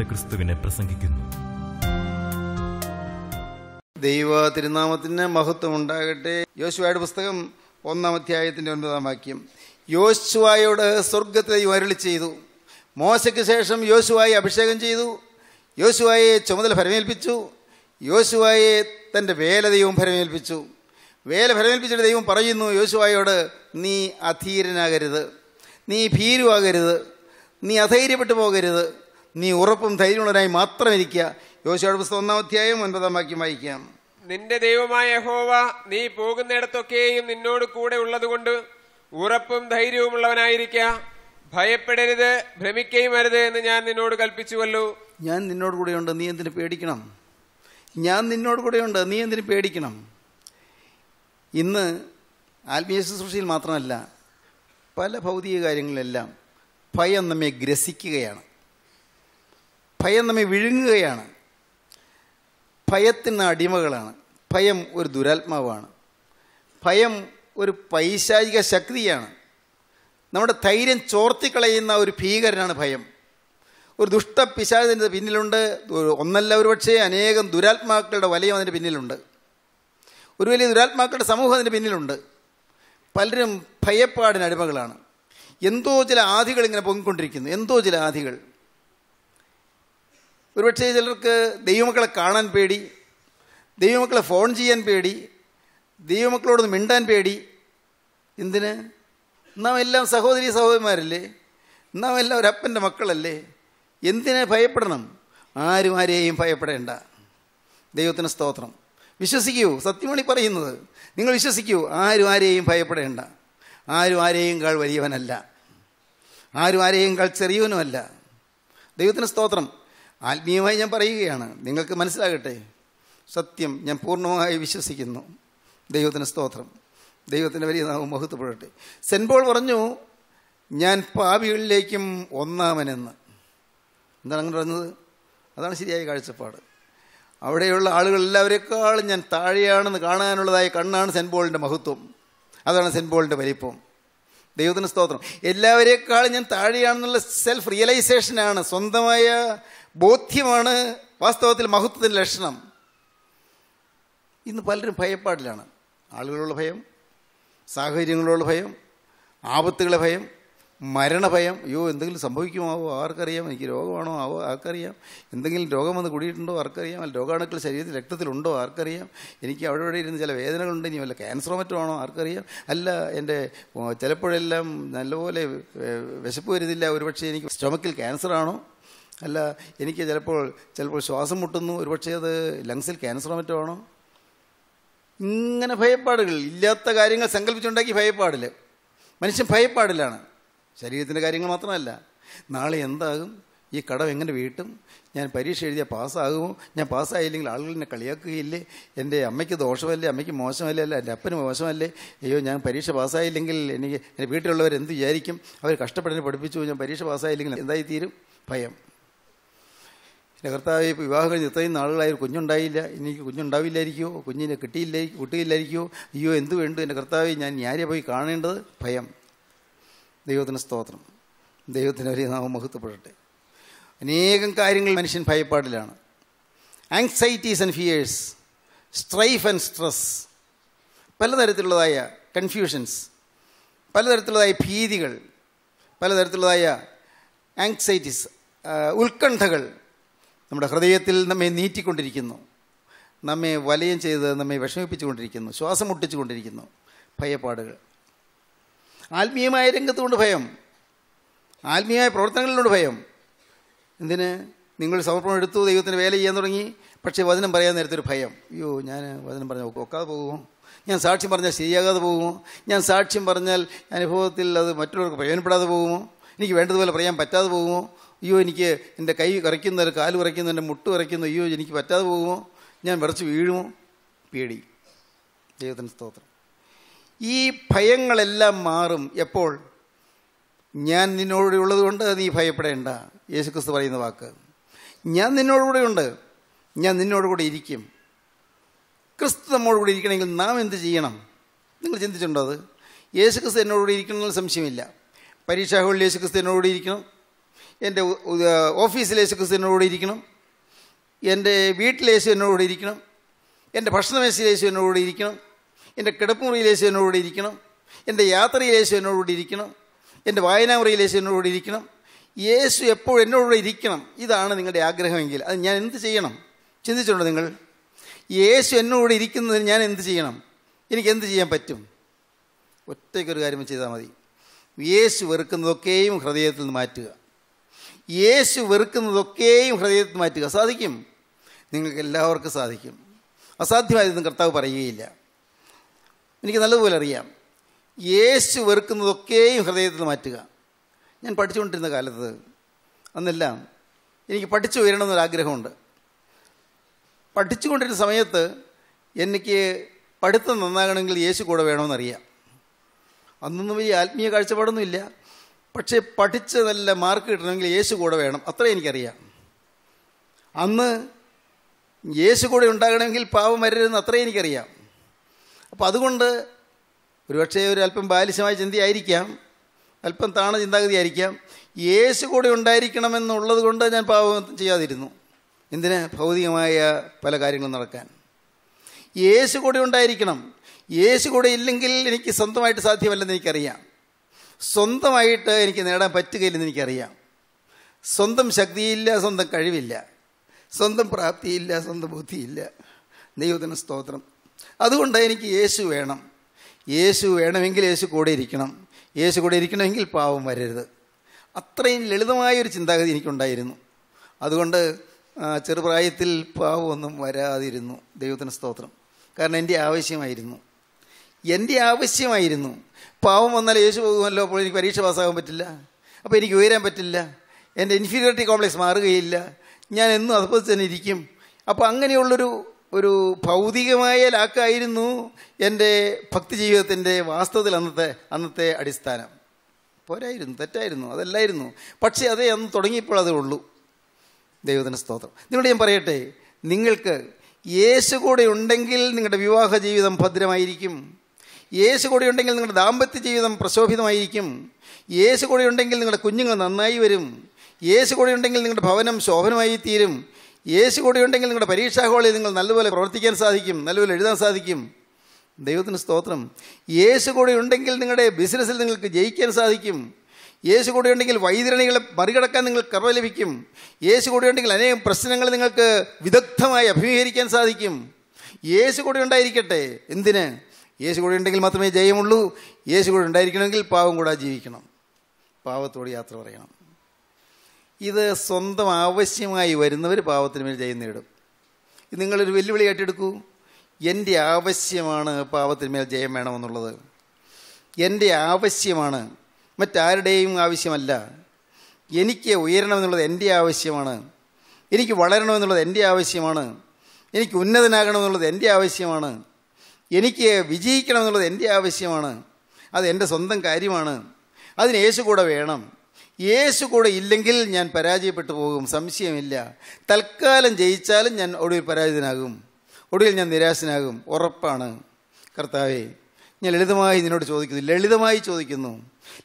ഉയർപ്പിക്കപ്പെട്ട ക്രിസ്തുവിനെ പ്രസംഗിക്കുന്നു ദൈവ തിരുനാമത്തിന് മഹത്വം ഉണ്ടാകട്ടെ യോശുവയുടെ പുസ്തകം ഒന്നാം അധ്യായത്തിൻ്റെ ഒൻപതാം വാക്യം യോശുവായോട് സ്വർഗത്തെ അരുളി ചെയ്തു മോശയ്ക്ക് ശേഷം യോശുവായി അഭിഷേകം ചെയ്തു യോശുവായെ ചുമതല ഫരമേൽപ്പിച്ചു യോശുവായെ തൻ്റെ വേല ദൈവം ഫരമേൽപ്പിച്ചു വേല ഫലമേൽപ്പിച്ചിട്ട് ദൈവം പറയുന്നു യോശുവായോട് നീ അധീരനാകരുത് നീ ഭീരുവാകരുത് നീ അധൈര്യപ്പെട്ടു പോകരുത് നീ ഉറപ്പും ധൈര്യമുള്ളവരായി മാത്രം ഇരിക്കുക യോശയുടെ പുസ്തകം ഒന്നാം അധ്യായം ഒൻപതാം വാക്യം വായിക്കാം നിന്റെ ദൈവമായ ഹോവ നീ പോകുന്നിടത്തൊക്കെയും നിന്നോട് കൂടെ ഉള്ളതുകൊണ്ട് ഉറപ്പും ധൈര്യവുമുള്ളവനായിരിക്കുക ഭയപ്പെടരുത് ഭ്രമിക്കുകയും വരുത് എന്ന് ഞാൻ നിന്നോട് കൽപ്പിച്ചുവല്ലോ ഞാൻ നിന്നോട് കൂടെയുണ്ട് നീ എന്തിനു പേടിക്കണം ഞാൻ നിന്നോട് കൂടെയുണ്ട് നീ എന്തിനു പേടിക്കണം ഇന്ന് ആത്മീയ ശുശ്രൂഷയിൽ മാത്രമല്ല പല ഭൗതിക കാര്യങ്ങളിലെല്ലാം ഭയം നമ്മെ ഗ്രസിക്കുകയാണ് ഭയം നമ്മെ വിഴുങ്ങുകയാണ് ഭയത്തിന് അടിമകളാണ് ഭയം ഒരു ദുരാത്മാവാണ് ഭയം ഒരു പൈശാചിക ശക്തിയാണ് നമ്മുടെ ധൈര്യം ചോർത്തിക്കളയുന്ന ഒരു ഭീകരനാണ് ഭയം ഒരു ദുഷ്ട പിശാചിൻ്റെ പിന്നിലുണ്ട് ഒന്നല്ല ഒരു പക്ഷേ അനേകം ദുരാത്മാക്കളുടെ വലയം അതിൻ്റെ പിന്നിലുണ്ട് ഒരു വലിയ ദുരാത്മാക്കളുടെ സമൂഹം അതിൻ്റെ പിന്നിലുണ്ട് പലരും ഭയപ്പാടിന് അടിമകളാണ് എന്തോ ചില ആധികൾ ഇങ്ങനെ പൊങ്ങിക്കൊണ്ടിരിക്കുന്നു എന്തോ ചില ആധികൾ ഒരുപക്ഷെ ചിലർക്ക് ദൈവമക്കളെ കാണാൻ പേടി ദൈവമക്കളെ ഫോൺ ചെയ്യാൻ പേടി ദൈവമക്കളോട് മിണ്ടാൻ പേടി എന്തിന് നാം എല്ലാം സഹോദരി സഹോദരിമാരല്ലേ നാം എല്ലാം ഒരപ്പൻ്റെ മക്കളല്ലേ എന്തിനെ ഭയപ്പെടണം ആരും ആരെയും ഭയപ്പെടേണ്ട ദൈവത്തിന് സ്തോത്രം വിശ്വസിക്കൂ സത്യമാണ് ഈ പറയുന്നത് നിങ്ങൾ വിശ്വസിക്കൂ ആരും ആരെയും ഭയപ്പെടേണ്ട ആരും ആരെയും കാൾ വലിയവനല്ല ആരും ആരെയും കാൾ ചെറിയവനുമല്ല ദൈവത്തിന് സ്തോത്രം ആത്മീയമായി ഞാൻ പറയുകയാണ് നിങ്ങൾക്ക് മനസ്സിലാകട്ടെ സത്യം ഞാൻ പൂർണ്ണമായി വിശ്വസിക്കുന്നു ദൈവത്തിന് സ്തോത്രം ദൈവത്തിൻ്റെ വലിയ നാമം മഹത്വപ്പെടട്ടെ സെൻപോൾ പറഞ്ഞു ഞാൻ പാപികളിലേക്കും ഒന്നാമനെന്ന് എന്താണ് അങ്ങനെ പറഞ്ഞത് അതാണ് ശരിയായ കാഴ്ചപ്പാട് അവിടെയുള്ള ആളുകളെല്ലാവരെക്കാളും ഞാൻ താഴെയാണെന്ന് കാണാനുള്ളതായ കണ്ണാണ് സെൻപോളിൻ്റെ മഹത്വം അതാണ് സെൻപോളിൻ്റെ വലിപ്പം ദൈവത്തിന് സ്തോത്രം എല്ലാവരെക്കാളും ഞാൻ താഴെയാണെന്നുള്ള സെൽഫ് റിയലൈസേഷനാണ് സ്വന്തമായ ബോധ്യമാണ് വാസ്തവത്തിൽ മഹത്വത്തിൻ്റെ ലക്ഷണം ഇന്ന് പലരും ഭയപ്പാടിലാണ് ആളുകളുള്ള ഭയം സാഹചര്യങ്ങളുള്ള ഭയം ആപത്തുകളെ ഭയം മരണഭയം അയ്യോ എന്തെങ്കിലും സംഭവിക്കുമാവോ ആർക്കറിയാം എനിക്ക് രോഗമാണോ ആവോ ആർക്കറിയാം എന്തെങ്കിലും രോഗം വന്ന് കൂടിയിട്ടുണ്ടോ ആർക്കറിയാം അല്ല രോഗാണുക്കൾ ശരീരത്തിൽ രക്തത്തിലുണ്ടോ ആർക്കറിയാം എനിക്ക് അവിടെ ഇവിടെ ഇരുന്ന് ചില വേദനകളുണ്ട് ഇനി വല്ല ക്യാൻസറോ മറ്റോ ആണോ ആർക്കറിയാം അല്ല എൻ്റെ ചിലപ്പോഴെല്ലാം നല്ലപോലെ വിശപ്പ് വരുന്നില്ല ഒരുപക്ഷെ എനിക്ക് സ്റ്റൊമക്കിൽ ക്യാൻസറാണോ അല്ല എനിക്ക് ചിലപ്പോൾ ചിലപ്പോൾ ശ്വാസം മുട്ടുന്നു ഒരുപക്ഷെ അത് ലങ്സിൽ ക്യാൻസറോ മറ്റോ ആണോ ഇങ്ങനെ ഭയപ്പാടുകൾ ഇല്ലാത്ത കാര്യങ്ങൾ സങ്കല്പിച്ചുണ്ടാക്കി ഭയപ്പാടിൽ മനുഷ്യൻ ഭയപ്പാടിലാണ് ശരീരത്തിൻ്റെ കാര്യങ്ങൾ മാത്രമല്ല നാളെ എന്താകും ഈ കടം എങ്ങനെ വീട്ടും ഞാൻ പരീക്ഷ എഴുതിയാൽ പാസ്സാകുമോ ഞാൻ പാസ്സായില്ലെങ്കിൽ ആളുകൾ എന്നെ കളിയാക്കുകയില്ലേ എൻ്റെ അമ്മയ്ക്ക് ദോഷമല്ലേ അമ്മയ്ക്ക് മോശമല്ലേ അല്ല എൻ്റെ അപ്പന് മോശമല്ലേ അയ്യോ ഞാൻ പരീക്ഷ പാസ്സായില്ലെങ്കിൽ എനിക്ക് എൻ്റെ വീട്ടിലുള്ളവർ എന്ത് വിചാരിക്കും അവർ കഷ്ടപ്പെട്ട് പഠിപ്പിച്ചു ഞാൻ പരീക്ഷ പാസ്സായില്ലെങ്കിൽ എന്തായി തീരും ഭയം എൻ്റെ കർത്താവ് ഇപ്പോൾ വിവാഹം കഴിഞ്ഞ് ഇത്രയും നാളുകളായി കുഞ്ഞുണ്ടായില്ല എനിക്ക് കുഞ്ഞുണ്ടാവില്ലായിരിക്കുമോ കുഞ്ഞിനെ കിട്ടിയില്ല കിട്ടുകയില്ലായിരിക്കുമോ അയ്യോ എന്ത് വേണ്ടു എൻ്റെ കർത്താവ് ഞാൻ ഞാരെ പോയി കാണേണ്ടത് ഭയം ദൈവത്തിന് സ്തോത്രം ദൈവത്തിന് ഒരു നാമം മഹത്വപ്പെടട്ടെ അനേകം കാര്യങ്ങൾ മനുഷ്യൻ ഭയപ്പാടിലാണ് anxieties and fears strife and stress പലതരത്തിലുള്ളതായ കൺഫ്യൂഷൻസ് പലതരത്തിലുള്ളതായ ഭീതികൾ പലതരത്തിലുള്ളതായ ആങ്സൈറ്റീസ് ഉത്കണ്ഠകൾ നമ്മുടെ ഹൃദയത്തിൽ നമ്മെ നീറ്റിക്കൊണ്ടിരിക്കുന്നു നമ്മെ വലയം ചെയ്ത് നമ്മെ വിഷമിപ്പിച്ചുകൊണ്ടിരിക്കുന്നു ശ്വാസം മുട്ടിച്ചുകൊണ്ടിരിക്കുന്നു ഭയപ്പാടുകൾ ആത്മീയമായ രംഗത്തുകൊണ്ട് ഭയം ആത്മീയമായ പ്രവർത്തനങ്ങളിലുണ്ട് ഭയം എന്തിന് നിങ്ങൾ സമർപ്പണം എടുത്തു ദൈവത്തിന് വേല ചെയ്യാൻ തുടങ്ങി പക്ഷേ വചനം പറയാൻ നേരത്തൊരു ഭയം അയ്യോ ഞാൻ വചനം പറഞ്ഞ ഒക്കാതെ പോകുമോ ഞാൻ സാക്ഷ്യം പറഞ്ഞാൽ ശരിയാകാതെ പോകുമോ ഞാൻ സാക്ഷ്യം പറഞ്ഞാൽ അനുഭവത്തിൽ അത് മറ്റുള്ളവർക്ക് പ്രയോജനപ്പെടാതെ പോകുമോ എനിക്ക് വേണ്ടതുപോലെ പറയാൻ പറ്റാതെ പോകുമോ അയ്യോ എനിക്ക് എൻ്റെ കൈ കുറയ്ക്കുന്ന ഒരു കാല് കുറയ്ക്കുന്നു എൻ്റെ മുട്ട് കുറയ്ക്കുന്നു അയ്യോ എനിക്ക് പറ്റാതെ പോകുമോ ഞാൻ വിറച്ച് വീഴുമോ പേടി ദൈവത്തിന് സ്തോത്രം ഈ ഭയങ്ങളെല്ലാം മാറും എപ്പോൾ ഞാൻ നിന്നോടുള്ളത് കൊണ്ട് നീ ഭയപ്പെടേണ്ട യേശുക്രിസ്തു പറയുന്ന വാക്ക് ഞാൻ നിന്നോടുകൂടെ ഉണ്ട് ഞാൻ നിന്നോടുകൂടെ ഇരിക്കും ക്രിസ്തു നമ്മോടുകൂടി ഇരിക്കണമെങ്കിൽ നാം എന്ത് ചെയ്യണം നിങ്ങൾ ചിന്തിച്ചിട്ടുണ്ടോ അത് യേശുക്രിസ്തു എന്നോടുകൂടി ഇരിക്കണമെന്ന് സംശയമില്ല പരീക്ഷാഹുകളിൽ യേശുക്രിസ്തു എന്നോടുകൂടി ഇരിക്കണം എൻ്റെ ഓഫീസിൽ എന്നോട് ഇരിക്കണം എൻ്റെ യേശു എന്നോട് ഇരിക്കണം എൻ്റെ യേശു എന്നോട് ഇരിക്കണം എൻ്റെ കിടപ്പുമുറിയിൽ എന്നോട് ഇരിക്കണം എൻ്റെ യാത്രയിൽ എന്നോട് ഇരിക്കണം എൻ്റെ വായനാമുറിയിൽ എന്നോട് ഇരിക്കണം യേശു എപ്പോഴും എന്നോട് ഇരിക്കണം ഇതാണ് നിങ്ങളുടെ ആഗ്രഹമെങ്കിൽ അത് ഞാൻ എന്ത് ചെയ്യണം ചിന്തിച്ചിട്ടുണ്ടോ നിങ്ങൾ യേശു എന്നോട് ഇരിക്കുന്നതിന് ഞാൻ എന്ത് ചെയ്യണം എനിക്ക് എന്ത് ചെയ്യാൻ പറ്റും ഒറ്റയ്ക്കൊരു കാര്യം ചെയ്താൽ മതി യേശു വെറുക്കുന്നതൊക്കെയും ഹൃദയത്തിൽ നിന്ന് മാറ്റുക യേശു വെറുക്കുന്നതൊക്കെയും ഹൃദയത്തിൽ മാറ്റുക സാധിക്കും നിങ്ങൾക്ക് എല്ലാവർക്കും സാധിക്കും അസാധ്യമായതെന്ന് കർത്താവ് പറയുകയില്ല എനിക്ക് നല്ലതുപോലെ അറിയാം യേശു വെറുക്കുന്നതൊക്കെയും ഹൃദയത്തിൽ മാറ്റുക ഞാൻ പഠിച്ചുകൊണ്ടിരുന്ന കാലത്ത് അന്നെല്ലാം എനിക്ക് പഠിച്ചു വരണമെന്നൊരാഗ്രഹമുണ്ട് പഠിച്ചുകൊണ്ടിരുന്ന സമയത്ത് എനിക്ക് പഠിത്തം നന്നാകണമെങ്കിൽ യേശു കൂടെ വേണമെന്നറിയാം അന്നൊന്നും വലിയ ആത്മീയ കാഴ്ചപ്പാടൊന്നുമില്ല പക്ഷേ പഠിച്ച് നല്ല മാർക്ക് കിട്ടണമെങ്കിൽ യേശു കൂടെ വേണം അത്ര എനിക്കറിയാം അന്ന് യേശു കൂടെ ഉണ്ടാകണമെങ്കിൽ പാവം വരരുതെന്ന് അത്രയും എനിക്കറിയാം അപ്പോൾ അതുകൊണ്ട് ഒരുപക്ഷേ ഒരു അല്പം ബാലിശമായ ചിന്തയായിരിക്കാം അല്പം താണ ചിന്താഗതിയായിരിക്കാം യേശു കൂടെ ഉണ്ടായിരിക്കണമെന്നുള്ളത് കൊണ്ട് ഞാൻ പാവം ചെയ്യാതിരുന്നു എന്തിന് ഭൗതികമായ പല കാര്യങ്ങളും നടക്കാൻ യേശു കൂടെ ഉണ്ടായിരിക്കണം യേശു കൂടെ ഇല്ലെങ്കിൽ എനിക്ക് സ്വന്തമായിട്ട് സാധ്യമല്ലെന്ന് എനിക്കറിയാം സ്വന്തമായിട്ട് എനിക്ക് നേടാൻ പറ്റുകയില്ലെന്ന് എനിക്കറിയാം സ്വന്തം ശക്തിയില്ല സ്വന്തം കഴിവില്ല സ്വന്തം പ്രാപ്തിയില്ല സ്വന്തം ബുദ്ധിയില്ല ദൈവത്തിന് സ്തോത്രം അതുകൊണ്ട് എനിക്ക് യേശു വേണം യേശു വേണമെങ്കിൽ യേശു കൂടെ ഇരിക്കണം യേശു കൂടെ ഇരിക്കണമെങ്കിൽ പാവം വരരുത് അത്രയും ലളിതമായൊരു ചിന്താഗതി എനിക്കുണ്ടായിരുന്നു അതുകൊണ്ട് ചെറുപ്രായത്തിൽ പാവമൊന്നും വരാതിരുന്നു ദൈവത്തിന് സ്തോത്രം കാരണം എൻ്റെ ആവശ്യമായിരുന്നു എൻ്റെ ആവശ്യമായിരുന്നു പാവം വന്നാൽ യേശു പോകുമല്ലോ അപ്പോൾ എനിക്ക് പരീക്ഷ പാസ്സാകാൻ പറ്റില്ല അപ്പോൾ എനിക്ക് ഉയരാൻ പറ്റില്ല എൻ്റെ ഇൻഫീരിയോറിറ്റി കോംപ്ലക്സ് മാറുകയില്ല ഞാൻ എന്നും അതുപോലെ തന്നെ ഇരിക്കും അപ്പോൾ അങ്ങനെയുള്ളൊരു ഒരു ഭൗതികമായ ലാക്കായിരുന്നു എൻ്റെ ഭക്തി ജീവിതത്തിൻ്റെ വാസ്തവത്തിൽ അന്നത്തെ അന്നത്തെ അടിസ്ഥാനം പോരായിരുന്നു തെറ്റായിരുന്നു അതല്ലായിരുന്നു പക്ഷേ അതേ അന്ന് തുടങ്ങിയപ്പോൾ അതേ ഉള്ളൂ ദൈവത്തിന് സ്തോത്രം നിങ്ങളോട് ഞാൻ പറയട്ടെ നിങ്ങൾക്ക് യേശു കൂടെ ഉണ്ടെങ്കിൽ നിങ്ങളുടെ വിവാഹ ജീവിതം ഭദ്രമായിരിക്കും യേശു കൂടെ ഉണ്ടെങ്കിൽ നിങ്ങളുടെ ദാമ്പത്യ ജീവിതം പ്രശോഭിതമായിരിക്കും യേശു കൂടെ ഉണ്ടെങ്കിൽ നിങ്ങളുടെ കുഞ്ഞുങ്ങൾ നന്നായി വരും യേശു കൂടെ ഉണ്ടെങ്കിൽ നിങ്ങളുടെ ഭവനം ശോഭനമായി തീരും യേശു കൂടെ ഉണ്ടെങ്കിൽ നിങ്ങളുടെ പരീക്ഷാ ഹോളിൽ നിങ്ങൾ നല്ലപോലെ പ്രവർത്തിക്കാൻ സാധിക്കും നല്ലപോലെ എഴുതാൻ സാധിക്കും ദൈവത്തിന് സ്തോത്രം യേശു കൂടെ ഉണ്ടെങ്കിൽ നിങ്ങളുടെ ബിസിനസ്സിൽ നിങ്ങൾക്ക് ജയിക്കാൻ സാധിക്കും യേശു കൂടെ ഉണ്ടെങ്കിൽ വൈതരണികളെ മറികടക്കാൻ നിങ്ങൾ കൃപ ലഭിക്കും യേശു കൂടെ ഉണ്ടെങ്കിൽ അനേകം പ്രശ്നങ്ങൾ നിങ്ങൾക്ക് വിദഗ്ധമായി അഭിമുഖീകരിക്കാൻ സാധിക്കും യേശു കൂടെ ഉണ്ടായിരിക്കട്ടെ എന്തിന് യേശു കൂടെ ഉണ്ടെങ്കിൽ മാത്രമേ ജയമുള്ളൂ യേശു കൂടെ ഉണ്ടായിരിക്കണമെങ്കിൽ പാവം കൂടെ ജീവിക്കണം പാവത്തോട് യാത്ര പറയണം ഇത് സ്വന്തം ആവശ്യമായി വരുന്നവർ പാവത്തിന് മേൽ ജയം നേടും ഇത് നിങ്ങളൊരു വെല്ലുവിളി ഏറ്റെടുക്കൂ എൻ്റെ ആവശ്യമാണ് പാവത്തിന് മേൽ ജയം വേണമെന്നുള്ളത് എൻ്റെ ആവശ്യമാണ് മറ്റാരുടെയും ആവശ്യമല്ല എനിക്ക് ഉയരണമെന്നുള്ളത് എൻ്റെ ആവശ്യമാണ് എനിക്ക് വളരണമെന്നുള്ളത് എൻ്റെ ആവശ്യമാണ് എനിക്ക് ഉന്നതനാകണമെന്നുള്ളത് എൻ്റെ ആവശ്യമാണ് എനിക്ക് വിജയിക്കണം എന്നുള്ളത് എൻ്റെ ആവശ്യമാണ് അത് എൻ്റെ സ്വന്തം കാര്യമാണ് അതിന് യേശു കൂടെ വേണം യേശു കൂടെ ഇല്ലെങ്കിൽ ഞാൻ പരാജയപ്പെട്ടു പോകും സംശയമില്ല തൽക്കാലം ജയിച്ചാലും ഞാൻ ഒടുവിൽ പരാജിതനാകും ഒടുവിൽ ഞാൻ നിരാശനാകും ഉറപ്പാണ് കർത്താവേ ഞാൻ ലളിതമായി നിന്നോട് ചോദിക്കുന്നു ലളിതമായി ചോദിക്കുന്നു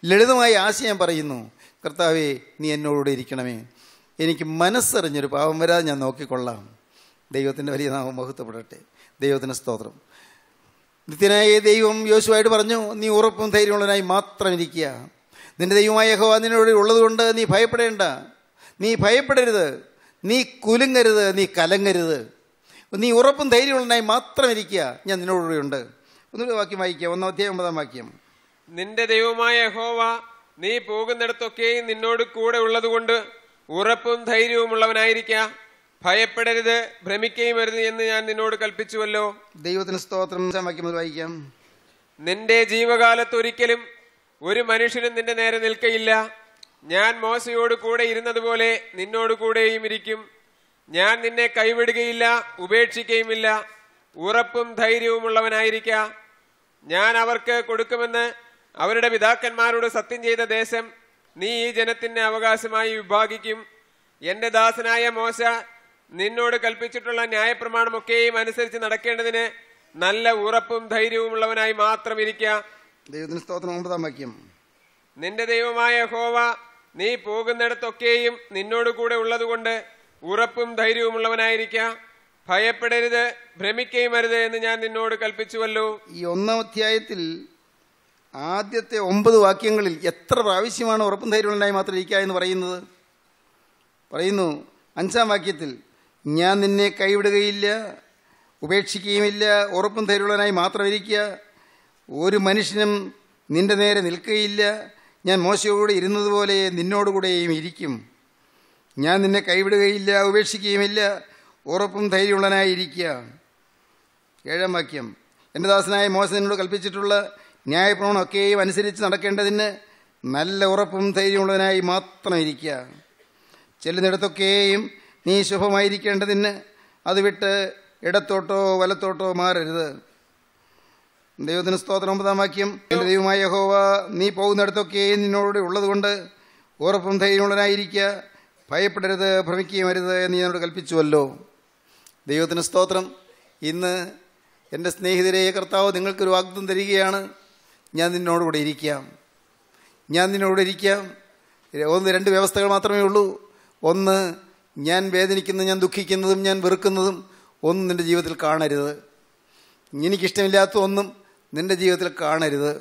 ലളിതമായ ആശയം പറയുന്നു കർത്താവേ നീ എന്നോടുകൂടെ ഇരിക്കണമേ എനിക്ക് മനസ്സറിഞ്ഞൊരു പാവം വരാതെ ഞാൻ നോക്കിക്കൊള്ളാം ദൈവത്തിൻ്റെ വലിയ നാമം മഹത്വപ്പെടട്ടെ ദൈവത്തിൻ്റെ സ്തോത്രം നിത്യനായ ദൈവം യോശുവായിട്ട് പറഞ്ഞു നീ ഉറപ്പും ധൈര്യമുള്ളവനായി മാത്രം ഇരിക്കുക നിന്റെ ദൈവമായ യഹോ നിന്നോട് ഉള്ളതുകൊണ്ട് നീ ഭയപ്പെടേണ്ട നീ ഭയപ്പെടരുത് നീ കുലുങ്ങരുത് നീ കലങ്ങരുത് നീ ഉറപ്പും ധൈര്യമുള്ളവനായി മാത്രം ഇരിക്കുക ഞാൻ നിന്നോടുകൂടെയുണ്ട് ഒന്നുകൂടെ വാക്യം വായിക്കുക ഒന്നാം അധ്യായം ഒമ്പതാം വാക്യം നിന്റെ ദൈവമായ യഹോവ നീ പോകുന്നിടത്തൊക്കെയും നിന്നോട് കൂടെ ഉള്ളതുകൊണ്ട് ഉറപ്പും ധൈര്യവും ഉള്ളവനായിരിക്കുക ഭയപ്പെടരുത് ഭ്രമിക്കുകയും വരുന്നു എന്ന് ഞാൻ നിന്നോട് കൽപ്പിച്ചുവല്ലോ ദൈവത്തിന് സ്തോത്രം വായിക്കാം നിന്റെ ജീവകാലത്ത് ഒരിക്കലും ഒരു മനുഷ്യനും നിന്റെ നേരെ നിൽക്കയില്ല ഞാൻ മോശയോട് കൂടെ ഇരുന്നതുപോലെ നിന്നോട് കൂടെയും ഇരിക്കും ഞാൻ നിന്നെ കൈവിടുകയില്ല ഉപേക്ഷിക്കുകയുമില്ല ഉറപ്പും ധൈര്യവുമുള്ളവനായിരിക്ക ഞാൻ അവർക്ക് കൊടുക്കുമെന്ന് അവരുടെ പിതാക്കന്മാരോട് സത്യം ചെയ്ത ദേശം നീ ഈ ജനത്തിന്റെ അവകാശമായി വിഭാഗിക്കും എന്റെ ദാസനായ മോശ നിന്നോട് കൽപ്പിച്ചിട്ടുള്ള ന്യായപ്രമാണമൊക്കെയും അനുസരിച്ച് നടക്കേണ്ടതിന് നല്ല ഉറപ്പും ധൈര്യവും ഉള്ളവനായി മാത്രം ഇരിക്കുക വാക്യം നിന്റെ ദൈവമായ ഹോവ നീ പോകുന്നിടത്തൊക്കെയും നിന്നോട് കൂടെ ഉള്ളതുകൊണ്ട് ഉറപ്പും ധൈര്യവും ഉള്ളവനായിരിക്കുക ഭയപ്പെടരുത് ഭ്രമിക്കുകയും അരുത് എന്ന് ഞാൻ നിന്നോട് കൽപ്പിച്ചുവല്ലോ ഈ ഒന്നാം അധ്യായത്തിൽ ആദ്യത്തെ ഒമ്പത് വാക്യങ്ങളിൽ എത്ര പ്രാവശ്യമാണ് ഉറപ്പും ധൈര്യമുള്ളവനായി മാത്രം ഇരിക്കുക എന്ന് പറയുന്നത് പറയുന്നു അഞ്ചാം വാക്യത്തിൽ ഞാൻ നിന്നെ കൈവിടുകയില്ല ഉപേക്ഷിക്കുകയുമില്ല ഉറപ്പും ധൈര്യമുള്ളവനായി മാത്രം ഇരിക്കുക ഒരു മനുഷ്യനും നിന്റെ നേരെ നിൽക്കുകയില്ല ഞാൻ മോശയോട് ഇരുന്നതുപോലെ നിന്നോടുകൂടെയും ഇരിക്കും ഞാൻ നിന്നെ കൈവിടുകയില്ല ഉപേക്ഷിക്കുകയുമില്ല ഉറപ്പും ധൈര്യമുള്ളവനായി ഇരിക്കുക ഏഴാം വാക്യം എൻ്റെ ദാസനായ മോശനോട് കൽപ്പിച്ചിട്ടുള്ള ന്യായപ്രമാണമൊക്കെയും അനുസരിച്ച് നടക്കേണ്ടതിന് നല്ല ഉറപ്പും ധൈര്യമുള്ളവനായി മാത്രം ഇരിക്കുക ചെല്ലുന്നിടത്തൊക്കെയും നീ ശുഭമായിരിക്കേണ്ടതിന് അത് വിട്ട് ഇടത്തോട്ടോ വലത്തോട്ടോ മാറരുത് ദൈവത്തിന് സ്തോത്രം ഒമ്പതാം വാക്യം ദൈവമായ യഹോവ നീ പോകുന്നിടത്തൊക്കെ നിന്നോട് ഉള്ളതുകൊണ്ട് ഉറപ്പും ധൈര്യമുള്ളവനായിരിക്കുക ഭയപ്പെടരുത് ഭ്രമിക്കുകയും അരുത് എന്ന് എന്നോട് കൽപ്പിച്ചുവല്ലോ ദൈവത്തിന് സ്തോത്രം ഇന്ന് എൻ്റെ സ്നേഹിതരെ കർത്താവ് നിങ്ങൾക്കൊരു വാഗ്ദം തരികയാണ് ഞാൻ നിന്നോടുകൂടെ ഇരിക്കാം ഞാൻ നിന്നോട് ഇരിക്കാം ഒന്ന് രണ്ട് വ്യവസ്ഥകൾ മാത്രമേ ഉള്ളൂ ഒന്ന് ഞാൻ വേദനിക്കുന്നതും ഞാൻ ദുഃഖിക്കുന്നതും ഞാൻ വെറുക്കുന്നതും ഒന്നും നിൻ്റെ ജീവിതത്തിൽ കാണരുത് എനിക്കിഷ്ടമില്ലാത്ത ഒന്നും നിൻ്റെ ജീവിതത്തിൽ കാണരുത്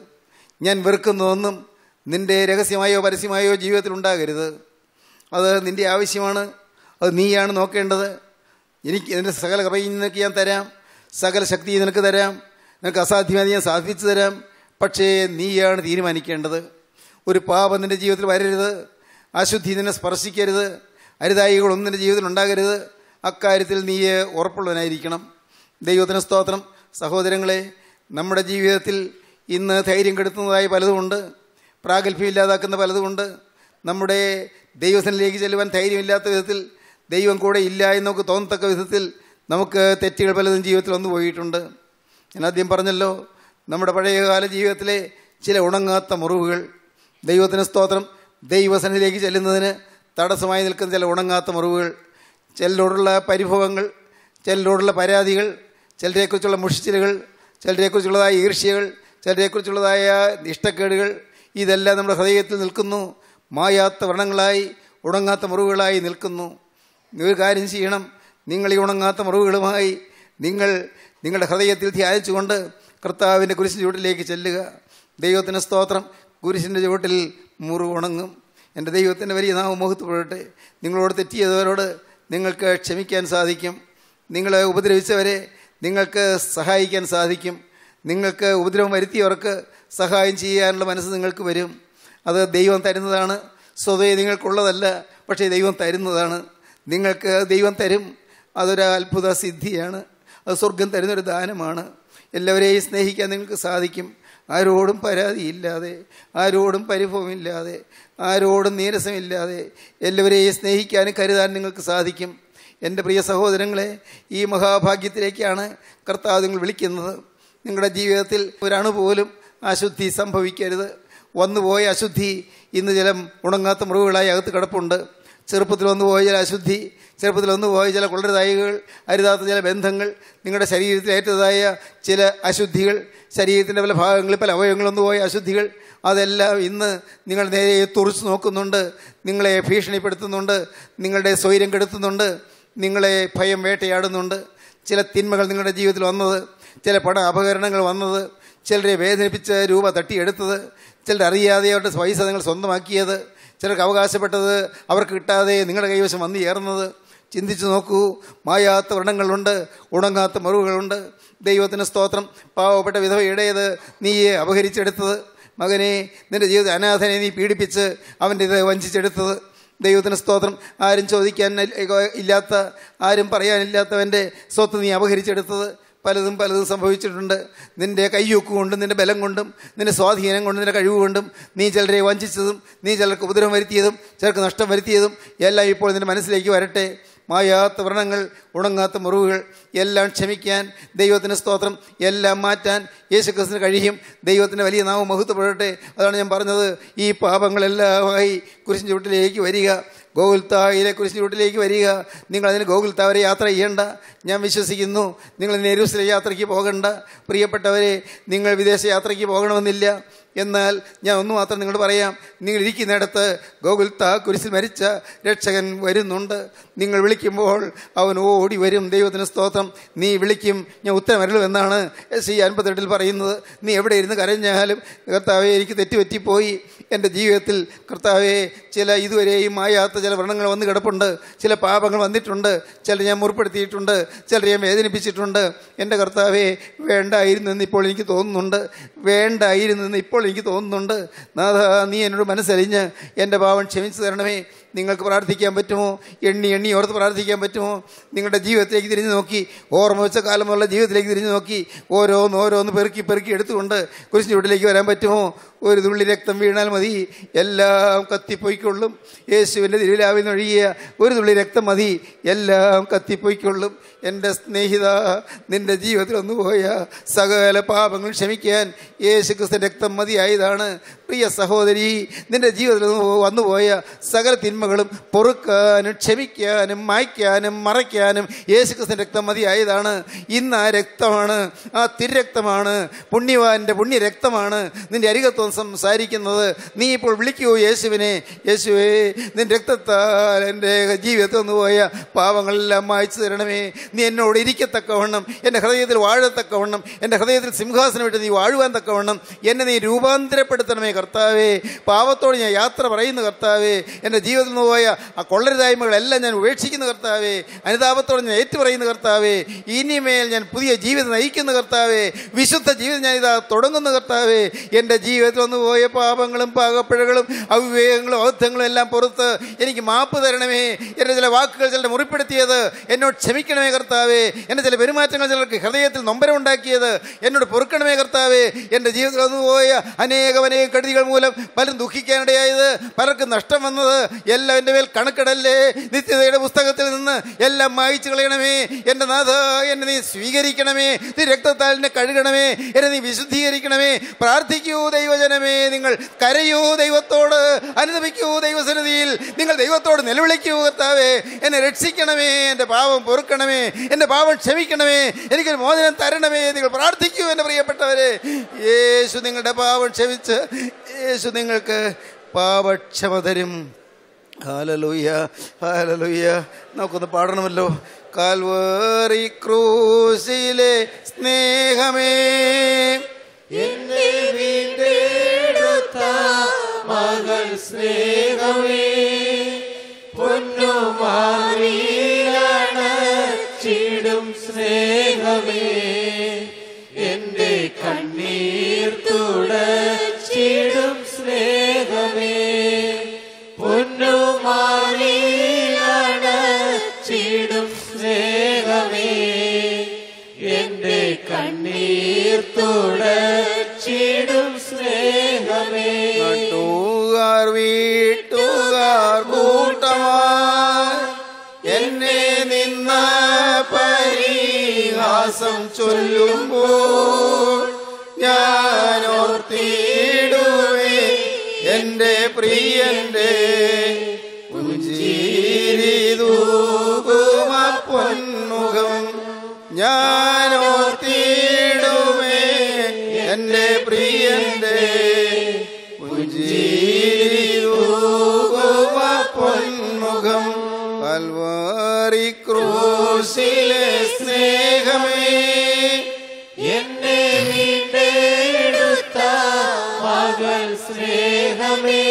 ഞാൻ വെറുക്കുന്നതൊന്നും നിൻ്റെ രഹസ്യമായോ പരസ്യമായോ ജീവിതത്തിൽ ഉണ്ടാകരുത് അത് നിൻ്റെ ആവശ്യമാണ് അത് നീയാണ് നോക്കേണ്ടത് എനിക്ക് എൻ്റെ സകല കപയിൽ നിനക്ക് ഞാൻ തരാം സകല ശക്തി നിനക്ക് തരാം നിനക്ക് അസാധ്യമായി ഞാൻ സാധിച്ചു തരാം പക്ഷേ നീയാണ് തീരുമാനിക്കേണ്ടത് ഒരു പാപം നിൻ്റെ ജീവിതത്തിൽ വരരുത് അശുദ്ധി നിന്നെ സ്പർശിക്കരുത് അരുതായികളൊന്നും എൻ്റെ ജീവിതത്തിൽ ഉണ്ടാകരുത് അക്കാര്യത്തിൽ നീ ഉറപ്പുള്ളവനായിരിക്കണം ദൈവത്തിന് സ്തോത്രം സഹോദരങ്ങളെ നമ്മുടെ ജീവിതത്തിൽ ഇന്ന് ധൈര്യം കെടുത്തുന്നതായി പലതുമുണ്ട് പ്രാഗൽഭ്യം ഇല്ലാതാക്കുന്ന പലതുമുണ്ട് നമ്മുടെ ദൈവത്തിനിലേക്ക് ചെല്ലുവാൻ ധൈര്യമില്ലാത്ത വിധത്തിൽ ദൈവം കൂടെ ഇല്ല എന്ന് നമുക്ക് തോന്നത്തക്ക വിധത്തിൽ നമുക്ക് തെറ്റുകൾ പലതും ജീവിതത്തിൽ വന്നു പോയിട്ടുണ്ട് ഞാൻ ആദ്യം പറഞ്ഞല്ലോ നമ്മുടെ പഴയകാല ജീവിതത്തിലെ ചില ഉണങ്ങാത്ത മുറിവുകൾ ദൈവത്തിന് സ്തോത്രം ദൈവസനിലേക്ക് ചെല്ലുന്നതിന് തടസ്സമായി നിൽക്കുന്ന ചില ഉണങ്ങാത്ത മുറിവുകൾ ചിലരോടുള്ള പരിഭവങ്ങൾ ചിലരോടുള്ള പരാതികൾ ചിലരെക്കുറിച്ചുള്ള മുഷിച്ചിലുകൾ ചിലരെക്കുറിച്ചുള്ളതായ ഈർഷ്യകൾ ചിലരെക്കുറിച്ചുള്ളതായ ഇഷ്ടക്കേടുകൾ ഇതെല്ലാം നമ്മുടെ ഹൃദയത്തിൽ നിൽക്കുന്നു മായാത്ത വ്രണങ്ങളായി ഉണങ്ങാത്ത മുറിവുകളായി നിൽക്കുന്നു ഒരു കാര്യം ചെയ്യണം നിങ്ങൾ ഈ ഉണങ്ങാത്ത മുറിവുകളുമായി നിങ്ങൾ നിങ്ങളുടെ ഹൃദയത്തിൽ ധ്യാനിച്ചുകൊണ്ട് കർത്താവിൻ്റെ കുരിശിൻ്റെ ചുവട്ടിലേക്ക് ചെല്ലുക ദൈവത്തിൻ്റെ സ്തോത്രം കുരിശിൻ്റെ ചുവട്ടിൽ മുറിവുണങ്ങും എൻ്റെ ദൈവത്തിൻ്റെ വലിയ നാമം മുഖത്തുപെടട്ടെ നിങ്ങളോട് തെറ്റിയതവരോട് നിങ്ങൾക്ക് ക്ഷമിക്കാൻ സാധിക്കും നിങ്ങളെ ഉപദ്രവിച്ചവരെ നിങ്ങൾക്ക് സഹായിക്കാൻ സാധിക്കും നിങ്ങൾക്ക് ഉപദ്രവം വരുത്തിയവർക്ക് സഹായം ചെയ്യാനുള്ള മനസ്സ് നിങ്ങൾക്ക് വരും അത് ദൈവം തരുന്നതാണ് സ്വതേ നിങ്ങൾക്കുള്ളതല്ല പക്ഷേ ദൈവം തരുന്നതാണ് നിങ്ങൾക്ക് ദൈവം തരും അതൊരു അത്ഭുത സിദ്ധിയാണ് അത് സ്വർഗം തരുന്നൊരു ദാനമാണ് എല്ലാവരെയും സ്നേഹിക്കാൻ നിങ്ങൾക്ക് സാധിക്കും ആരോടും പരാതിയില്ലാതെ ആരോടും പരിഭവമില്ലാതെ ആരോടും നീരസമില്ലാതെ എല്ലാവരെയും സ്നേഹിക്കാനും കരുതാൻ നിങ്ങൾക്ക് സാധിക്കും എൻ്റെ പ്രിയ സഹോദരങ്ങളെ ഈ മഹാഭാഗ്യത്തിലേക്കാണ് കർത്താവ് നിങ്ങൾ വിളിക്കുന്നത് നിങ്ങളുടെ ജീവിതത്തിൽ ഒരണു പോലും അശുദ്ധി സംഭവിക്കരുത് വന്നുപോയ അശുദ്ധി ഇന്ന് ചില ഉണങ്ങാത്ത മുറിവുകളായി അകത്ത് കിടപ്പുണ്ട് ചെറുപ്പത്തിൽ വന്നു പോയ ചില അശുദ്ധി ചെറുപ്പത്തിൽ വന്നു പോയ ചില കൊള്ളരുതായികൾ അരുതാത്ത ചില ബന്ധങ്ങൾ നിങ്ങളുടെ ശരീരത്തിലേറ്റതായ ചില അശുദ്ധികൾ ശരീരത്തിൻ്റെ പല ഭാഗങ്ങളിൽ പല അവയവങ്ങളൊന്നും പോയ അശുദ്ധികൾ അതെല്ലാം ഇന്ന് നിങ്ങൾ നേരെ തുറച്ച് നോക്കുന്നുണ്ട് നിങ്ങളെ ഭീഷണിപ്പെടുത്തുന്നുണ്ട് നിങ്ങളുടെ സ്വൈര്യം കെടുത്തുന്നുണ്ട് നിങ്ങളെ ഭയം വേട്ടയാടുന്നുണ്ട് ചില തിന്മകൾ നിങ്ങളുടെ ജീവിതത്തിൽ വന്നത് ചില പണ അപകരണങ്ങൾ വന്നത് ചിലരെ വേദനിപ്പിച്ച രൂപ തട്ടിയെടുത്തത് ചിലർ അറിയാതെ അവരുടെ പൈസ നിങ്ങൾ സ്വന്തമാക്കിയത് ചിലർക്ക് അവകാശപ്പെട്ടത് അവർക്ക് കിട്ടാതെ നിങ്ങളുടെ കൈവശം വന്നു ചേർന്നത് ചിന്തിച്ചു നോക്കൂ മായാത്ത വ്രണങ്ങളുണ്ട് ഉണങ്ങാത്ത മുറിവുകളുണ്ട് ദൈവത്തിന് സ്തോത്രം പാവപ്പെട്ട വിധവയുടേത് നീയെ അപഹരിച്ചെടുത്തത് മകനെ നിന്റെ ജീവിത അനാഥനെ നീ പീഡിപ്പിച്ച് അവൻ്റെ ഇത് വഞ്ചിച്ചെടുത്തത് ദൈവത്തിന് സ്തോത്രം ആരും ചോദിക്കാൻ ഇല്ലാത്ത ആരും പറയാനില്ലാത്തവൻ്റെ സ്വത്ത് നീ അപഹരിച്ചെടുത്തത് പലതും പലതും സംഭവിച്ചിട്ടുണ്ട് നിൻ്റെ കയ്യൊക്ക് കൊണ്ടും നിൻ്റെ ബലം കൊണ്ടും നിൻ്റെ സ്വാധീനം കൊണ്ടും നിൻ്റെ കഴിവ് കൊണ്ടും നീ ചിലരെ വഞ്ചിച്ചതും നീ ചിലർക്ക് ഉപദ്രവം വരുത്തിയതും ചിലർക്ക് നഷ്ടം വരുത്തിയതും എല്ലാം ഇപ്പോൾ നിൻ്റെ മനസ്സിലേക്ക് വരട്ടെ മായാത്ത വ്രണങ്ങൾ ഉണങ്ങാത്ത മുറിവുകൾ എല്ലാം ക്ഷമിക്കാൻ ദൈവത്തിന് സ്തോത്രം എല്ലാം മാറ്റാൻ യേശുക്രിസ്തുവിന് കഴിയും ദൈവത്തിൻ്റെ വലിയ നാമം മഹത്വപ്പെടട്ടെ അതാണ് ഞാൻ പറഞ്ഞത് ഈ പാപങ്ങളെല്ലാമായി കുരിശിൻ ചുവട്ടിലേക്ക് വരിക ഗോകുൽത്തായിലെ കുരിശിൻ ചുവട്ടിലേക്ക് വരിക നിങ്ങൾ ഗോകുൽത്താവരെ യാത്ര ചെയ്യേണ്ട ഞാൻ വിശ്വസിക്കുന്നു നിങ്ങൾ നെരൂസിലെ യാത്രയ്ക്ക് പോകണ്ട പ്രിയപ്പെട്ടവരെ നിങ്ങൾ വിദേശ യാത്രയ്ക്ക് പോകണമെന്നില്ല എന്നാൽ ഞാൻ ഒന്ന് മാത്രം നിങ്ങളോട് പറയാം നിങ്ങൾ ഇരിക്കുന്നിടത്ത് ഗോകുൽത്ത കുരിശിൽ മരിച്ച രക്ഷകൻ വരുന്നുണ്ട് നിങ്ങൾ വിളിക്കുമ്പോൾ അവൻ ഓടി വരും ദൈവത്തിന് സ്തോത്രം നീ വിളിക്കും ഞാൻ ഉത്തരം വരലുമെന്നാണ് എസ് ഈ അൻപത്തെട്ടിൽ പറയുന്നത് നീ എവിടെ ഇരുന്ന് കരഞ്ഞാലും കർത്താവെ എനിക്ക് തെറ്റുപറ്റിപ്പോയി എൻ്റെ ജീവിതത്തിൽ കർത്താവെ ചില ഇതുവരെയും മായാത്ത ചില വ്രണങ്ങൾ വന്ന് കിടപ്പുണ്ട് ചില പാപങ്ങൾ വന്നിട്ടുണ്ട് ചില ഞാൻ മുറിപ്പെടുത്തിയിട്ടുണ്ട് ചിലർ ഞാൻ വേദനിപ്പിച്ചിട്ടുണ്ട് എൻ്റെ കർത്താവെ എന്ന് ഇപ്പോൾ എനിക്ക് തോന്നുന്നുണ്ട് എന്ന് ഇപ്പോൾ എനിക്ക് തോന്നുന്നുണ്ട് നാഥ നീ എന്നോട് മനസ്സലിഞ്ഞ് എൻ്റെ പാവം ക്ഷമിച്ചു തരണമേ നിങ്ങൾക്ക് പ്രാർത്ഥിക്കാൻ പറ്റുമോ എണ്ണി എണ്ണി ഓർത്ത് പ്രാർത്ഥിക്കാൻ പറ്റുമോ നിങ്ങളുടെ ജീവിതത്തിലേക്ക് തിരിഞ്ഞു നോക്കി ഓർമ്മ വെച്ച കാലമുള്ള ജീവിതത്തിലേക്ക് തിരിഞ്ഞു നോക്കി ഓരോന്ന് ഓരോന്ന് പെറുക്കി പെറുക്കി എടുത്തുകൊണ്ട് കുരിശിനുട്ടിലേക്ക് വരാൻ പറ്റുമോ ഒരു തുള്ളി രക്തം വീണാൽ മതി എല്ലാം കത്തിപ്പോയിക്കൊള്ളും യേശുവിൻ്റെ തിരുവിലാവിൽ നിന്നൊഴുകിയ ഒരു തുള്ളി രക്തം മതി എല്ലാം കത്തിപ്പോയിക്കൊള്ളും എൻ്റെ സ്നേഹിത നിൻ്റെ ജീവിതത്തിൽ ഒന്ന് പോയ സകല പാപങ്ങൾ ക്ഷമിക്കാൻ യേശുക്രിസ്തു രക്തം മതിയായതാണ് പ്രിയ സഹോദരി നിൻ്റെ ജീവിതത്തിൽ വന്നുപോയ സകല തിന്മ തിന്മകളും പൊറുക്കാനും ക്ഷമിക്കാനും മായ്ക്കാനും മറയ്ക്കാനും യേശുക്രിസ്തു രക്തം മതിയായതാണ് ഇന്ന് ആ രക്തമാണ് ആ തിരരക്തമാണ് പുണ്യവാൻ്റെ രക്തമാണ് നിൻ്റെ അരികത്വം സംസാരിക്കുന്നത് നീ ഇപ്പോൾ വിളിക്കൂ യേശുവിനെ യേശുവേ നിൻ്റെ രക്തത്താൽ എൻ്റെ ജീവിതത്തിൽ നിന്ന് പോയ പാവങ്ങളെല്ലാം മായ്ച്ചു തരണമേ നീ എന്നോട് ഇരിക്കത്തക്കവണ്ണം എൻ്റെ ഹൃദയത്തിൽ വാഴത്തക്കവണ്ണം എൻ്റെ ഹൃദയത്തിൽ സിംഹാസനമിട്ട് നീ വാഴുവാൻ തക്കവണ്ണം എന്നെ നീ രൂപാന്തരപ്പെടുത്തണമേ കർത്താവേ പാവത്തോട് ഞാൻ യാത്ര പറയുന്നു കർത്താവേ എൻ്റെ ജീവിതത്തിൽ കടന്നു പോയ ആ കൊള്ളരുതായ്മകളെല്ലാം ഞാൻ ഉപേക്ഷിക്കുന്ന കർത്താവേ അനുതാപത്തോടെ ഞാൻ ഏറ്റുപറയുന്ന കർത്താവേ ഇനിമേൽ ഞാൻ പുതിയ ജീവിതം നയിക്കുന്ന കർത്താവേ വിശുദ്ധ ജീവിതം ഞാൻ ഇതാ തുടങ്ങുന്ന കർത്താവേ എൻ്റെ ജീവിതത്തിൽ വന്നു പോയ പാപങ്ങളും പാകപ്പിഴകളും അവിവേകങ്ങളും അബദ്ധങ്ങളും എല്ലാം പുറത്ത് എനിക്ക് മാപ്പ് തരണമേ എൻ്റെ ചില വാക്കുകൾ ചിലർ മുറിപ്പെടുത്തിയത് എന്നോട് ക്ഷമിക്കണമേ കർത്താവേ എൻ്റെ ചില പെരുമാറ്റങ്ങൾ ചിലർക്ക് ഹൃദയത്തിൽ നൊമ്പരമുണ്ടാക്കിയത് എന്നോട് പൊറുക്കണമേ കർത്താവേ എൻ്റെ ജീവിതത്തിൽ വന്നുപോയ അനേകം അനേകം കെടുതികൾ മൂലം പലരും ദുഃഖിക്കാനിടയായത് പലർക്കും നഷ്ടം വന്നത് എല്ലാം എൻ്റെ മേൽ കണക്കിടല്ലേ നിത്യതയുടെ പുസ്തകത്തിൽ നിന്ന് എല്ലാം മായിച്ചു കളയണമേ എൻ്റെ നാഥ എന്നെ നീ സ്വീകരിക്കണമേ നീ രക്തത്താൽ എന്നെ കഴുകണമേ എന്നെ നീ വിശുദ്ധീകരിക്കണമേ പ്രാർത്ഥിക്കൂ ദൈവജനമേ നിങ്ങൾ കരയൂ ദൈവത്തോട് അനുദമിക്കൂ ദൈവസന്നിധിയിൽ നിങ്ങൾ ദൈവത്തോട് നിലവിളിക്കൂ കർത്താവേ എന്നെ രക്ഷിക്കണമേ എൻ്റെ പാപം പൊറുക്കണമേ എൻ്റെ പാപം ക്ഷമിക്കണമേ എനിക്കൊരു മോചനം തരണമേ നിങ്ങൾ പ്രാർത്ഥിക്കൂ എൻ്റെ പ്രിയപ്പെട്ടവരെ യേശു നിങ്ങളുടെ പാപം ക്ഷമിച്ച് യേശു നിങ്ങൾക്ക് പാപക്ഷമതരും ഹാലലൂയ ഹാലലൂയ നമുക്കൊന്ന് പാടണമല്ലോ കാൽവേറി ക്രൂശിലെ സ്നേഹമേ എന്നെ വീണ്ടെടുത്ത മകൾ സ്നേഹമേ പൊന്നു മാറിയാണ് ചീടും സ്നേഹമേ എന്റെ കണ്ണീർ തുടച്ചിടും സ്നേഹമേ കണ്ണീർ തുടച്ചിടും സ്നേഹമേ കണ്ണൂകാർ വീട്ടുകാർ കൂട്ടമാർ എന്നെ നിന്ന പരിഹാസം ചൊല്ലുമ്പോൾ ഞാൻ ഓർത്തിടുവേ എന്റെ പ്രിയൻ കുരിശിലെ സ്നേഹമേ എന്നെ വീണ്ടെടുത്ത മകൾ സ്നേഹമേ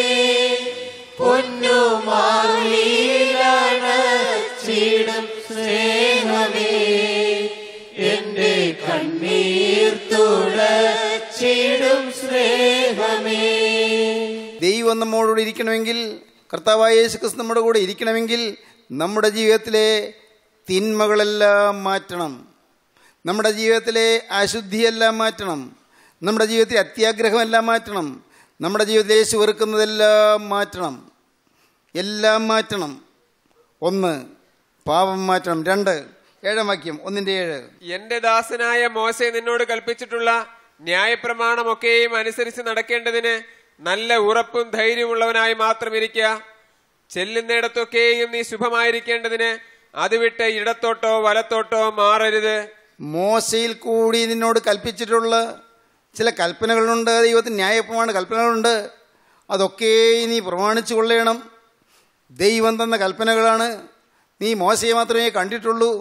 പൊന്നു മാറിയിലാണ് ചീടും സ്നേഹമേ എന്റെ കണ്ണീർ തുടച്ചിടും സ്നേഹമേ ദൈവം നമ്മോടുകൂടി ഇരിക്കണമെങ്കിൽ കർത്താവായ യേശുക്രിസ്തു നമ്മുടെ കൂടെ ഇരിക്കണമെങ്കിൽ നമ്മുടെ ജീവിതത്തിലെ തിന്മകളെല്ലാം മാറ്റണം നമ്മുടെ ജീവിതത്തിലെ അശുദ്ധിയെല്ലാം മാറ്റണം നമ്മുടെ ജീവിതത്തിലെ അത്യാഗ്രഹമെല്ലാം മാറ്റണം നമ്മുടെ ജീവിതത്തിൽ യേശു വെറുക്കുന്നതെല്ലാം മാറ്റണം എല്ലാം മാറ്റണം ഒന്ന് പാപം മാറ്റണം രണ്ട് ഏഴാം വാക്യം ഒന്നിന്റെ ഏഴ് എന്റെ ദാസനായ മോശെ നിന്നോട് കൽപ്പിച്ചിട്ടുള്ള ന്യായപ്രമാണമൊക്കെയും അനുസരിച്ച് നടക്കേണ്ടതിന് നല്ല ഉറപ്പും ധൈര്യമുള്ളവനായി മാത്രം ഇരിക്കുക ചെല്ലുന്നിടത്തൊക്കെയും നീ ശുഭമായിരിക്കേണ്ടതിന് അത് വിട്ട് ഇടത്തോട്ടോ വലത്തോട്ടോ മാറരുത് മോശയിൽ കൂടി നിന്നോട് കൽപ്പിച്ചിട്ടുള്ള ചില കൽപ്പനകളുണ്ട് ദൈവത്തിന് ന്യായപ്പമാണ് കൽപ്പനകളുണ്ട് അതൊക്കെ നീ പ്രമാണിച്ചു കൊള്ളണം ദൈവം തന്ന കൽപ്പനകളാണ് നീ മോശയെ മാത്രമേ കണ്ടിട്ടുള്ളൂ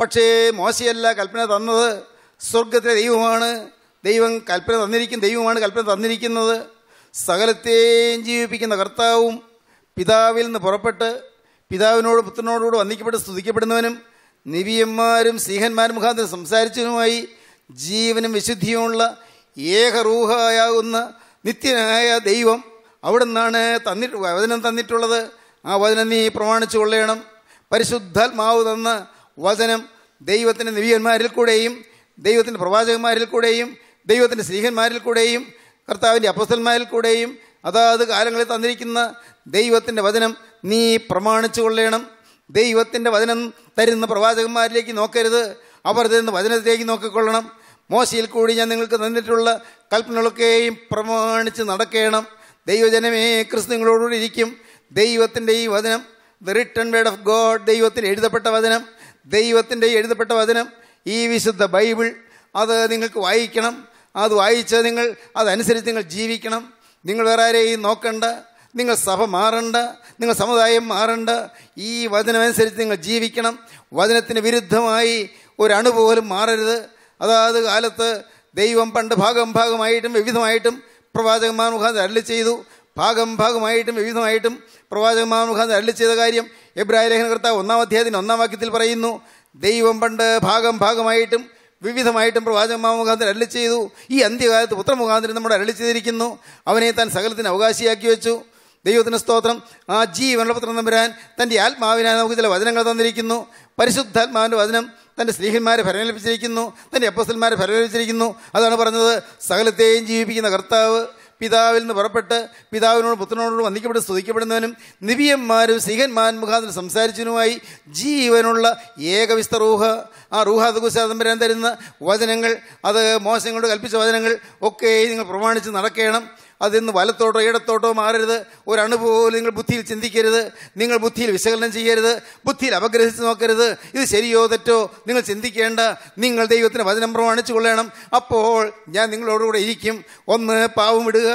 പക്ഷേ മോശയല്ല കൽപ്പന തന്നത് സ്വർഗത്തിലെ ദൈവമാണ് ദൈവം കൽപ്പന തന്നിരിക്കും ദൈവമാണ് കൽപ്പന തന്നിരിക്കുന്നത് സകലത്തെയും ജീവിപ്പിക്കുന്ന കർത്താവും പിതാവിൽ നിന്ന് പുറപ്പെട്ട് പിതാവിനോട് പുത്രനോടുകൂടെ വന്ദിക്കപ്പെട്ട് സ്തുതിക്കപ്പെടുന്നവനും നിവിയന്മാരും സിംഹന്മാരും മുഖാന്തരം സംസാരിച്ചതിനുമായി ജീവനും വിശുദ്ധിയുമുള്ള ഏകറൂഹായാകുന്ന നിത്യനായ ദൈവം അവിടെ നിന്നാണ് തന്നിട്ട് വചനം തന്നിട്ടുള്ളത് ആ വചനം നീ പ്രമാണിച്ചു കൊള്ളയണം പരിശുദ്ധാത്മാവ് തന്ന വചനം ദൈവത്തിൻ്റെ നിവിയന്മാരിൽ കൂടെയും ദൈവത്തിൻ്റെ പ്രവാചകന്മാരിൽ കൂടെയും ദൈവത്തിൻ്റെ സ്നേഹന്മാരിൽ കൂടെയും കർത്താവിൻ്റെ അപ്പസ്തന്മാരിൽ കൂടെയും അതാത് കാലങ്ങളിൽ തന്നിരിക്കുന്ന ദൈവത്തിൻ്റെ വചനം നീ പ്രമാണിച്ചു കൊള്ളണം ദൈവത്തിൻ്റെ വചനം തരുന്ന പ്രവാചകന്മാരിലേക്ക് നോക്കരുത് അവർ തരുന്ന വചനത്തിലേക്ക് നോക്കിക്കൊള്ളണം മോശയിൽ കൂടി ഞാൻ നിങ്ങൾക്ക് തന്നിട്ടുള്ള കൽപ്പനകളൊക്കെയും പ്രമാണിച്ച് നടക്കണം ദൈവജനമേ ക്രിസ്തു നിങ്ങളോടുകൂടി ഇരിക്കും ദൈവത്തിൻ്റെ ഈ വചനം the written word of God ദൈവത്തിൽ എഴുതപ്പെട്ട വചനം ദൈവത്തിൻ്റെ എഴുതപ്പെട്ട വചനം ഈ വിശുദ്ധ ബൈബിൾ അത് നിങ്ങൾക്ക് വായിക്കണം അത് വായിച്ച് നിങ്ങൾ അതനുസരിച്ച് നിങ്ങൾ ജീവിക്കണം നിങ്ങൾ വേറെ ആരെയും നോക്കണ്ട നിങ്ങൾ സഭ മാറണ്ട നിങ്ങൾ സമുദായം മാറണ്ട ഈ വചനമനുസരിച്ച് നിങ്ങൾ ജീവിക്കണം വചനത്തിന് വിരുദ്ധമായി ഒരണു പോലും മാറരുത് അതാത് കാലത്ത് ദൈവം പണ്ട് ഭാഗം ഭാഗമായിട്ടും വിവിധമായിട്ടും പ്രവാചകന്മാർ മുഖാന്തരം അരളി ചെയ്തു ഭാഗം ഭാഗമായിട്ടും വിവിധമായിട്ടും പ്രവാചകന്മാർ മുഖാന്തരം അരളി ചെയ്ത കാര്യം എബ്രാഹിം ലേഖന കർത്താവ് ഒന്നാം അധ്യായത്തിന് ഒന്നാം വാക്യത്തിൽ പറയുന്നു ദൈവം പണ്ട് ഭാഗം ഭാഗമായിട്ടും വിവിധമായിട്ടും പ്രവാചകന്മാർ മുഖാന്തരം അരളി ചെയ്തു ഈ അന്ത്യകാലത്ത് പുത്രമുഖാന്തരം നമ്മുടെ അരളി ചെയ്തിരിക്കുന്നു അവനെ താൻ സകലത്തിന് അവകാശിയാക്കി വെച്ചു ദൈവത്തിന് സ്തോത്രം ആ ജീവനുള്ള പുത്രൻ നമ്പരാൻ തൻ്റെ ആത്മാവിനായി നമുക്ക് ചില വചനങ്ങൾ തന്നിരിക്കുന്നു പരിശുദ്ധാത്മാവിൻ്റെ വചനം തൻ്റെ സ്നേഹന്മാരെ ഫലമേൽപ്പിച്ചിരിക്കുന്നു തൻ്റെ അപ്പസന്മാരെ ഫലമേൽപ്പിച്ചിരിക്കുന്നു അതാണ് പറഞ്ഞത് സകലത്തെയും ജീവിപ്പിക്കുന്ന കർത്താവ് പിതാവിൽ നിന്ന് പുറപ്പെട്ട് പിതാവിനോട് പുത്രനോടും വന്ദിക്കപ്പെട്ട് സ്തുതിക്കപ്പെടുന്നവനും നിവിയന്മാരും സിഹന്മാൻ മുഖാന്തരം സംസാരിച്ചതിനുമായി ജീവനുള്ള ഏകവിസ്ത റൂഹ ആ റൂഹാദുഗുസാദംബരം തരുന്ന വചനങ്ങൾ അത് മോശങ്ങളോട് കൽപ്പിച്ച വചനങ്ങൾ ഒക്കെ നിങ്ങൾ പ്രമാണിച്ച് നടക്കണം അതിന്ന് വലത്തോട്ടോ ഇടത്തോട്ടോ മാറരുത് ഒരണുപോലും നിങ്ങൾ ബുദ്ധിയിൽ ചിന്തിക്കരുത് നിങ്ങൾ ബുദ്ധിയിൽ വിശകലനം ചെയ്യരുത് ബുദ്ധിയിൽ അപഗ്രഹിച്ച് നോക്കരുത് ഇത് ശരിയോ തെറ്റോ നിങ്ങൾ ചിന്തിക്കേണ്ട നിങ്ങൾ ദൈവത്തിന് വചനം പ്രമാണിച്ചു കൊള്ളണം അപ്പോൾ ഞാൻ നിങ്ങളോടുകൂടെ ഇരിക്കും ഒന്ന് പാവം ഇടുക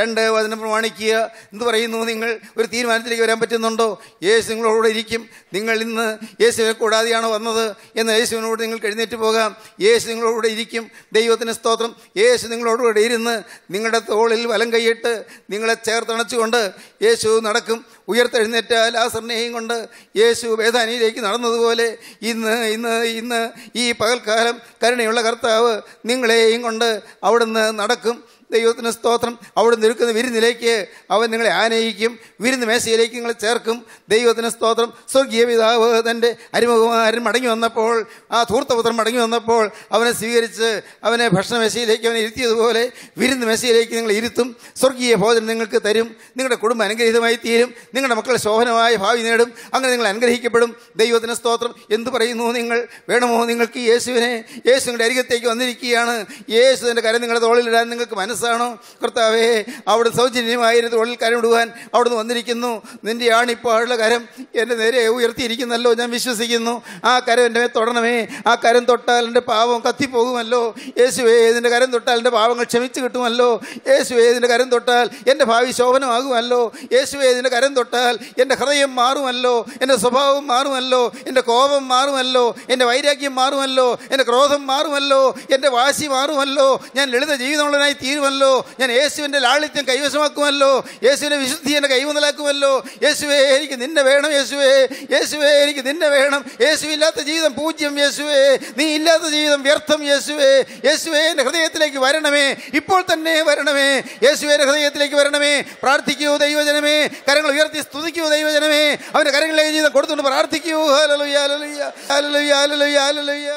രണ്ട് വചനം പ്രമാണിക്കുക എന്ന് പറയുന്നു നിങ്ങൾ ഒരു തീരുമാനത്തിലേക്ക് വരാൻ പറ്റുന്നുണ്ടോ യേശു നിങ്ങളോടുകൂടെ ഇരിക്കും നിങ്ങൾ ഇന്ന് യേശുവിനെ കൂടാതെയാണ് വന്നത് എന്ന് യേശുവിനോട് നിങ്ങൾ എഴുന്നേറ്റ് പോകാം യേശു നിങ്ങളോടുകൂടെ ഇരിക്കും ദൈവത്തിന് സ്തോത്രം യേശു നിങ്ങളോടുകൂടെ ഇരുന്ന് നിങ്ങളുടെ തോളിൽ വലം കൈയിട്ട് നിങ്ങളെ ചേർത്തണച്ചുകൊണ്ട് യേശു നടക്കും ഉയർത്തെഴുന്നേറ്റ ലാസറിനെയും കൊണ്ട് യേശു വേദാനിയിലേക്ക് നടന്നതുപോലെ ഇന്ന് ഇന്ന് ഇന്ന് ഈ പകൽക്കാലം കരുണയുള്ള കർത്താവ് നിങ്ങളെയും കൊണ്ട് അവിടുന്ന് നടക്കും ദൈവത്തിന് സ്തോത്രം അവിടെ നിൽക്കുന്ന വിരുന്നിലേക്ക് അവൻ നിങ്ങളെ ആനയിക്കും വിരുന്ന് മേശയിലേക്ക് നിങ്ങളെ ചേർക്കും ദൈവത്തിന് സ്തോത്രം സ്വർഗീയ പിതാവ് തൻ്റെ അരിമുഖമാരൻ മടങ്ങി വന്നപ്പോൾ ആ ധൂർത്തപുത്രം മടങ്ങി വന്നപ്പോൾ അവനെ സ്വീകരിച്ച് അവനെ ഭക്ഷണമേശയിലേക്ക് അവനെ ഇരുത്തിയതുപോലെ വിരുന്ന് മേശയിലേക്ക് നിങ്ങൾ ഇരുത്തും സ്വർഗീയ ഭോജനം നിങ്ങൾക്ക് തരും നിങ്ങളുടെ കുടുംബം അനുഗ്രഹീതമായി തീരും നിങ്ങളുടെ മക്കൾ ശോഭനമായ ഭാവി നേടും അങ്ങനെ നിങ്ങൾ അനുഗ്രഹിക്കപ്പെടും ദൈവത്തിന് സ്തോത്രം എന്തു പറയുന്നു നിങ്ങൾ വേണമോ നിങ്ങൾക്ക് യേശുവിനെ യേശുവിൻ്റെ അരികത്തേക്ക് വന്നിരിക്കുകയാണ് യേശുവിൻ്റെ കരം നിങ്ങളുടെ തോളിലിടാൻ നിങ്ങൾക്ക് മനസ്സ് ദിവസമാണോ കർത്താവേ അവിടെ സൗജന്യമായി ഉള്ളിൽ കരം ഇടുവാൻ അവിടുന്ന് വന്നിരിക്കുന്നു നിൻ്റെയാണ് ഇപ്പോൾ ഉള്ള കരം എൻ്റെ നേരെ ഉയർത്തിയിരിക്കുന്നല്ലോ ഞാൻ വിശ്വസിക്കുന്നു ആ കരം എൻ്റെ തൊടണമേ ആ കരം തൊട്ടാൽ എൻ്റെ പാവം കത്തിപ്പോകുമല്ലോ യേശുവേ ഇതിൻ്റെ കരം തൊട്ടാൽ എൻ്റെ പാവങ്ങൾ ക്ഷമിച്ച് കിട്ടുമല്ലോ യേശുവേ ഇതിൻ്റെ കരം തൊട്ടാൽ എൻ്റെ ഭാവി ശോഭനമാകുമല്ലോ യേശുവേ ഇതിൻ്റെ കരം തൊട്ടാൽ എൻ്റെ ഹൃദയം മാറുമല്ലോ എൻ്റെ സ്വഭാവം മാറുമല്ലോ എൻ്റെ കോപം മാറുമല്ലോ എൻ്റെ വൈരാഗ്യം മാറുമല്ലോ എൻ്റെ ക്രോധം മാറുമല്ലോ എൻ്റെ വാശി മാറുമല്ലോ ഞാൻ ലളിത ജീവിതമുള്ളവനായി തീരുമല്ലോ കൈവശമാക്കുമല്ലോ ഞാൻ യേശുവിൻ്റെ ലാളിത്യം കൈവശമാക്കുമല്ലോ യേശുവിൻ്റെ വിശുദ്ധി എന്നെ കൈമുതലാക്കുമല്ലോ യേശുവേ എനിക്ക് നിന്നെ വേണം യേശുവേ യേശുവേ എനിക്ക് നിന്നെ വേണം യേശുവില്ലാത്ത ജീവിതം പൂജ്യം യേശുവേ നീ ഇല്ലാത്ത ജീവിതം വ്യർത്ഥം യേശുവേ യേശുവേ എൻ്റെ ഹൃദയത്തിലേക്ക് വരണമേ ഇപ്പോൾ തന്നെ വരണമേ യേശുവേൻ്റെ ഹൃദയത്തിലേക്ക് വരണമേ പ്രാർത്ഥിക്കൂ ദൈവജനമേ കരങ്ങൾ ഉയർത്തി സ്തുതിക്കൂ ദൈവജനമേ അവൻ്റെ കരങ്ങളിലേക്ക് ജീവിതം കൊടുത്തുകൊണ്ട് പ്രാർത്ഥിക്കൂ ഹലലുയ്യ ഹലലുയ്യ ഹലലുയ്യ ഹലലുയ്യ ഹലലുയ്യ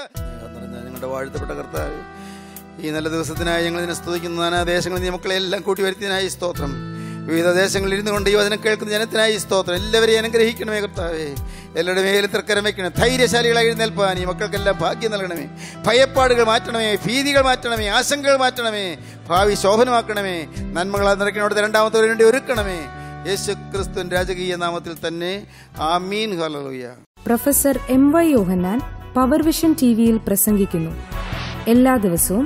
നിങ്ങളുടെ വാഴ്ത്തപ്പെട്ട കർത്താവ് ഈ നല്ല ദിവസത്തിനായി ഞങ്ങൾ ഇതിനെ സ്തുതിക്കുന്നു നിന്ന് മക്കളെ എല്ലാം കൂട്ടി വരുത്തിയതിനായി സ്തോത്രം വിവിധ ദേശങ്ങളിൽ ഇരുന്നു കൊണ്ട് ഈ വചനം കേൾക്കുന്ന ജനത്തിനായി സ്തോത്രം എല്ലാവരെയും അനുഗ്രഹിക്കണമേ കർത്താവേ എല്ലാവരുടെ മേലും തർക്കരം വയ്ക്കണമേ ധൈര്യശാലികളായി എഴുന്നേൽപ്പാൻ ഈ മക്കൾക്കെല്ലാം ഭാഗ്യം നൽകണമേ ഭയപ്പാടുകൾ മാറ്റണമേ ഭീതികൾ മാറ്റണമേ ആശങ്കകൾ മാറ്റണമേ ഭാവി ശോഭനമാക്കണമേ നന്മകളാൽ നിറയ്ക്കണോട് രണ്ടാമത്തെ വേണ്ടി ഒരുക്കണമേ യേശു ക്രിസ്തു രാജകീയ നാമത്തിൽ തന്നെ ആമീൻ മീൻ professor M Y Yohannan vision T വിയിൽ പ്രസംഗിക്കുന്നു എല്ലാ ദിവസവും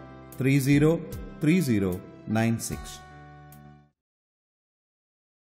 303096.